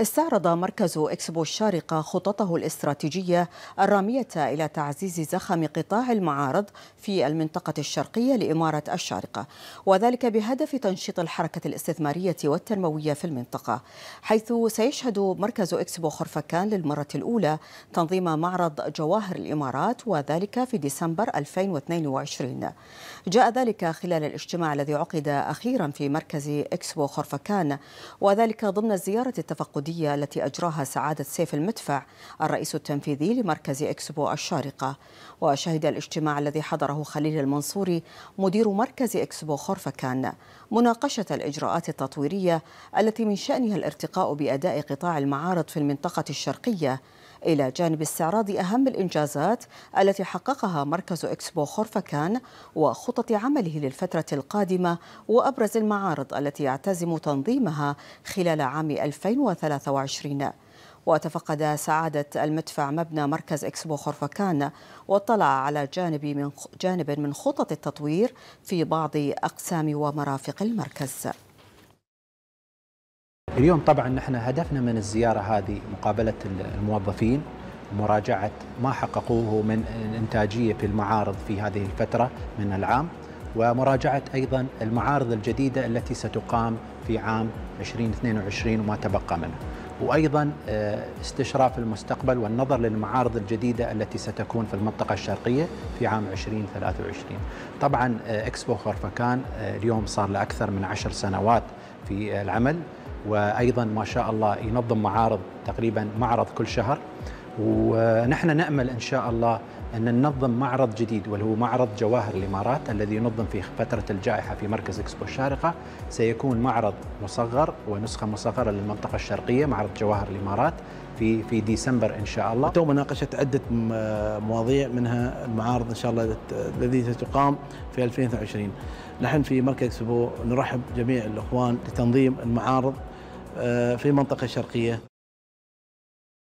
استعرض مركز إكسبو الشارقة خططه الاستراتيجية الرامية إلى تعزيز زخم قطاع المعارض في المنطقة الشرقية لإمارة الشارقة وذلك بهدف تنشيط الحركة الاستثمارية والتنموية في المنطقة حيث سيشهد مركز إكسبو خرفكان للمرة الأولى تنظيم معرض جواهر الإمارات وذلك في ديسمبر 2022 جاء ذلك خلال الاجتماع الذي عقد أخيرا في مركز إكسبو خرفكان وذلك ضمن الزيارة التفقدية العقودية التي أجراها سعادة سيف المدفع الرئيس التنفيذي لمركز إكسبو الشارقة وشهد الاجتماع الذي حضره خليل المنصوري مدير مركز إكسبو خرفكان مناقشة الإجراءات التطويرية التي من شأنها الارتقاء بأداء قطاع المعارض في المنطقة الشرقية إلى جانب استعراض أهم الإنجازات التي حققها مركز إكسبو خرفكان وخطط عمله للفترة القادمة وأبرز المعارض التي يعتزم تنظيمها خلال عام 2023 2023 وتفقد سعادة المدفع مبنى مركز إكسبو خرفكان واطلع على جانب من جانب من خطط التطوير في بعض أقسام ومرافق المركز اليوم طبعا نحن هدفنا من الزيارة هذه مقابلة الموظفين مراجعة ما حققوه من إنتاجية في المعارض في هذه الفترة من العام ومراجعة أيضا المعارض الجديدة التي ستقام في عام 2022 وما تبقى منه وأيضا آه، استشراف المستقبل والنظر للمعارض الجديدة التي ستكون في المنطقة الشرقية في عام 2023 طبعا آه، إكسبو خرفكان آه، اليوم صار لأكثر من عشر سنوات في العمل وأيضا ما شاء الله ينظم معارض تقريبا معرض كل شهر ونحن نأمل إن شاء الله أن ننظم معرض جديد وهو معرض جواهر الإمارات الذي ينظم في فترة الجائحة في مركز إكسبو الشارقة سيكون معرض مصغر ونسخة مصغرة للمنطقة الشرقية معرض جواهر الإمارات في في ديسمبر ان شاء الله. تو مناقشه عده مواضيع منها المعارض ان شاء الله الذي ستقام في 2022. نحن في مركز اكسبو نرحب جميع الاخوان لتنظيم المعارض آه، في المنطقه الشرقيه.